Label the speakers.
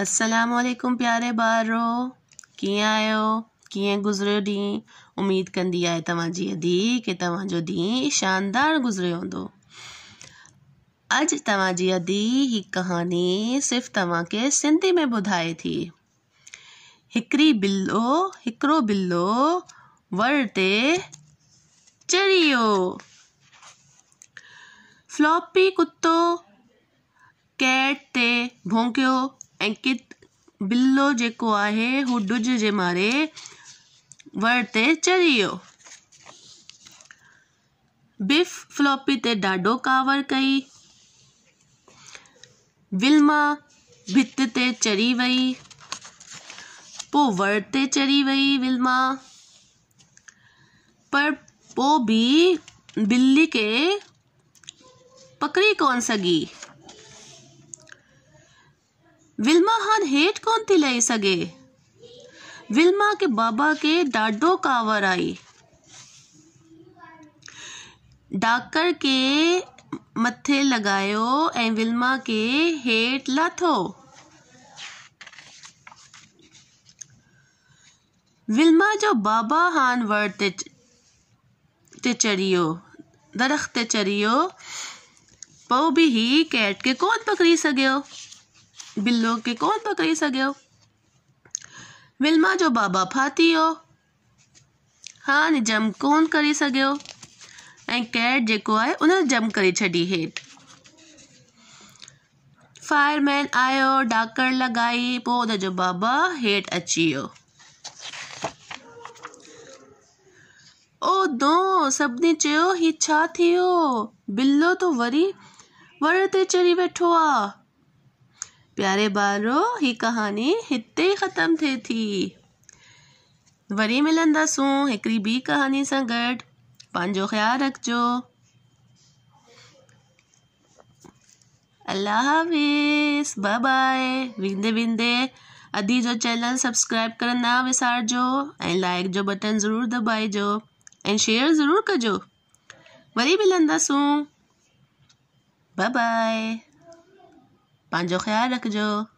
Speaker 1: असलकुम प्यारे बारो कि आहियो कीअं गुज़रियो ॾींहुं उमेद कंदी आहे तव्हांजी अदी की तव्हांजो ॾींहुं शानदार गुजर हों अज तव्हांजी अदी ही कहानी सिर्फ़ु तव्हांखे सिंधी में बुधाए थी हिकिड़ी बिल्लो हिकिड़ो बिल्लो वर ते चढ़ी फ्लॉपी कुत्तो कैट ते भोंकियो अंकित बिल्लो जेको आहे हू डुज जे मारे वरते चढ़ी वो बिफ फ्लॉपी ते डाडो कावर कई विल्मा भित ते चढ़ी वई पो वर चढ़ी वई विल्मा पर पो भी बिल्ली के पकड़ी कौन सगी विल्मा हन हेठ कौन थी लही सगे विल्मा के बाबा के ॾाढो कावर आई डाकर के मथे लगायो ए विल्मा के हेठ लाथो विल्मा जो बाबा हान वर ते चढ़ियो दरख़्त ते चढ़ियो पोइ बि हीउ कैट के कौन पकड़ी सघियो बिल्लो के कोन पकड़े सघियो विल्मा जो बाबा फाथी वियो हा जम कोन करे सघियो ऐं कैट जेको आहे उन जम करे छॾी हेठि फायरमैन आयो डाकड़ लॻाई जो बाबा हेठि अची ओ दो सभिनी चयो हीउ छा थियो बिल्लो तो वरी वड़ ते चढ़ी बैठो आ प्यारे बारो ही कहानी हिते ख़त्म थे थी वरी मिलंदासूं एक बी कहानी से गड पंहिंजो ख्याल रखो अल्लाह हाफ़िज़ बाय बाय विंदे वेंदे अदी जो चैनल सब्सक्राइब करणु विसार जो ऐं लाइक जो बटन जरूर दबाए जो ऐं शेयर जरूर कजो वरी मिलंदासूं बाय बाय 만족해야 하죠.